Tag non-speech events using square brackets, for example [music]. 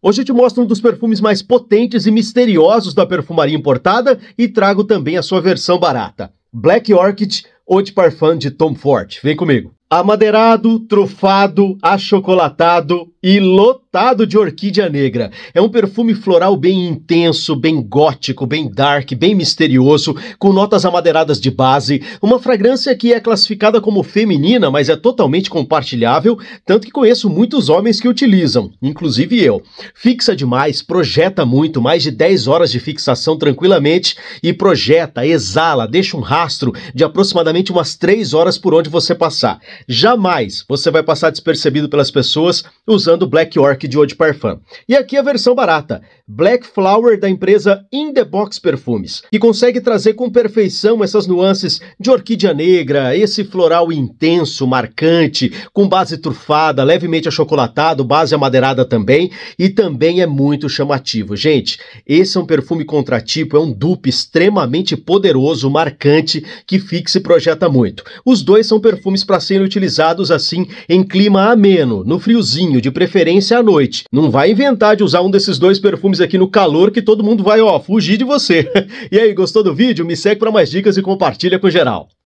Hoje eu te mostro um dos perfumes mais potentes e misteriosos da perfumaria importada e trago também a sua versão barata. Black Orchid Eau de Parfum de Tom Ford. Vem comigo. Amadeirado, trufado, achocolatado, e lotado de orquídea negra. É um perfume floral bem intenso, bem gótico, bem dark, bem misterioso, com notas amadeiradas de base, uma fragrância que é classificada como feminina, mas é totalmente compartilhável, tanto que conheço muitos homens que utilizam, inclusive eu. Fixa demais, projeta muito, mais de 10 horas de fixação tranquilamente e projeta, exala, deixa um rastro de aproximadamente umas 3 horas por onde você passar. Jamais você vai passar despercebido pelas pessoas usando usando Black Orc de Ode Parfum. E aqui a versão barata, Black Flower da empresa In The Box Perfumes, que consegue trazer com perfeição essas nuances de orquídea negra, esse floral intenso, marcante, com base trufada, levemente achocolatado, base amadeirada também, e também é muito chamativo. Gente, esse é um perfume contratipo, é um dupe extremamente poderoso, marcante, que fixa e projeta muito. Os dois são perfumes para serem utilizados assim em clima ameno, no friozinho, de preferência à noite. Não vai inventar de usar um desses dois perfumes aqui no calor que todo mundo vai, ó, fugir de você. [laughs] E aí, gostou do vídeo? Me segue para mais dicas e compartilha com geral.